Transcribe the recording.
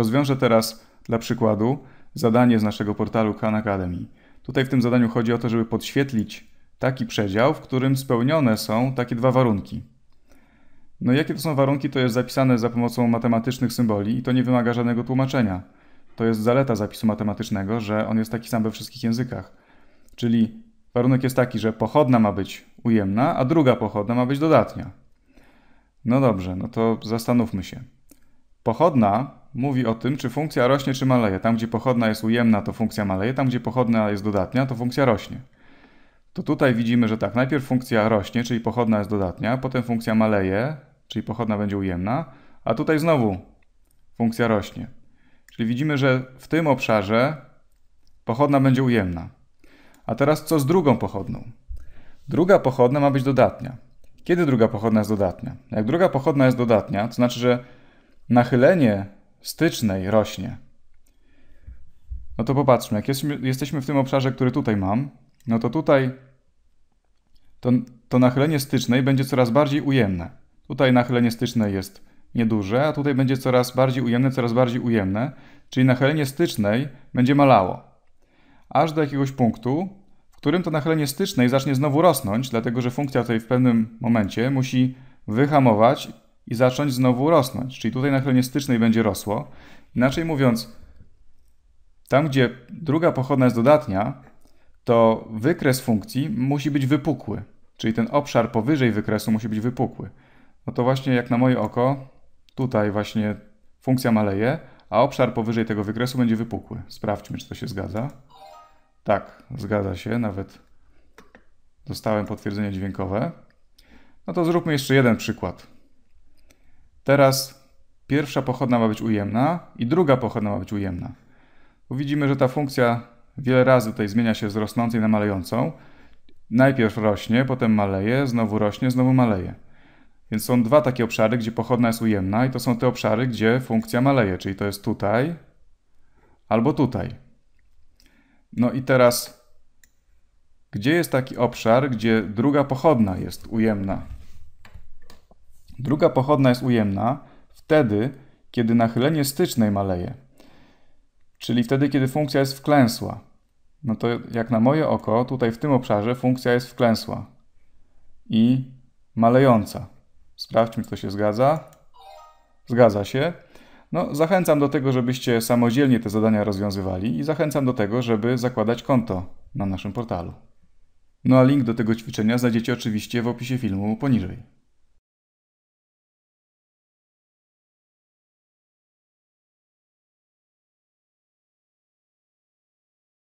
Rozwiążę teraz dla przykładu zadanie z naszego portalu Khan Academy. Tutaj w tym zadaniu chodzi o to, żeby podświetlić taki przedział, w którym spełnione są takie dwa warunki. No jakie to są warunki, to jest zapisane za pomocą matematycznych symboli i to nie wymaga żadnego tłumaczenia. To jest zaleta zapisu matematycznego, że on jest taki sam we wszystkich językach. Czyli warunek jest taki, że pochodna ma być ujemna, a druga pochodna ma być dodatnia. No dobrze, no to zastanówmy się. Pochodna mówi o tym, czy funkcja rośnie, czy maleje. Tam, gdzie pochodna jest ujemna, to funkcja maleje, tam, gdzie pochodna jest dodatnia, to funkcja rośnie. To tutaj widzimy, że tak, najpierw funkcja rośnie, czyli pochodna jest dodatnia, potem funkcja maleje, czyli pochodna będzie ujemna, a tutaj znowu funkcja rośnie. Czyli widzimy, że w tym obszarze pochodna będzie ujemna. A teraz co z drugą pochodną? Druga pochodna ma być dodatnia. Kiedy druga pochodna jest dodatnia? Jak druga pochodna jest dodatnia, to znaczy, że nachylenie stycznej rośnie. No to popatrzmy, jak jesteśmy w tym obszarze, który tutaj mam, no to tutaj to, to nachylenie stycznej będzie coraz bardziej ujemne. Tutaj nachylenie styczne jest nieduże, a tutaj będzie coraz bardziej ujemne, coraz bardziej ujemne, czyli nachylenie stycznej będzie malało. Aż do jakiegoś punktu, w którym to nachylenie stycznej zacznie znowu rosnąć, dlatego że funkcja tutaj w pewnym momencie musi wyhamować i zacząć znowu rosnąć. Czyli tutaj na stycznej będzie rosło. Inaczej mówiąc, tam gdzie druga pochodna jest dodatnia, to wykres funkcji musi być wypukły. Czyli ten obszar powyżej wykresu musi być wypukły. No to właśnie jak na moje oko, tutaj właśnie funkcja maleje, a obszar powyżej tego wykresu będzie wypukły. Sprawdźmy, czy to się zgadza. Tak, zgadza się, nawet dostałem potwierdzenie dźwiękowe. No to zróbmy jeszcze jeden przykład. Teraz pierwsza pochodna ma być ujemna i druga pochodna ma być ujemna. widzimy, że ta funkcja wiele razy tutaj zmienia się z rosnącej na malejącą. Najpierw rośnie, potem maleje, znowu rośnie, znowu maleje. Więc są dwa takie obszary, gdzie pochodna jest ujemna i to są te obszary, gdzie funkcja maleje, czyli to jest tutaj albo tutaj. No i teraz, gdzie jest taki obszar, gdzie druga pochodna jest ujemna? Druga pochodna jest ujemna wtedy, kiedy nachylenie stycznej maleje, czyli wtedy, kiedy funkcja jest wklęsła. No to jak na moje oko, tutaj w tym obszarze funkcja jest wklęsła i malejąca. Sprawdźmy, czy to się zgadza. Zgadza się. No, zachęcam do tego, żebyście samodzielnie te zadania rozwiązywali i zachęcam do tego, żeby zakładać konto na naszym portalu. No a link do tego ćwiczenia znajdziecie oczywiście w opisie filmu poniżej.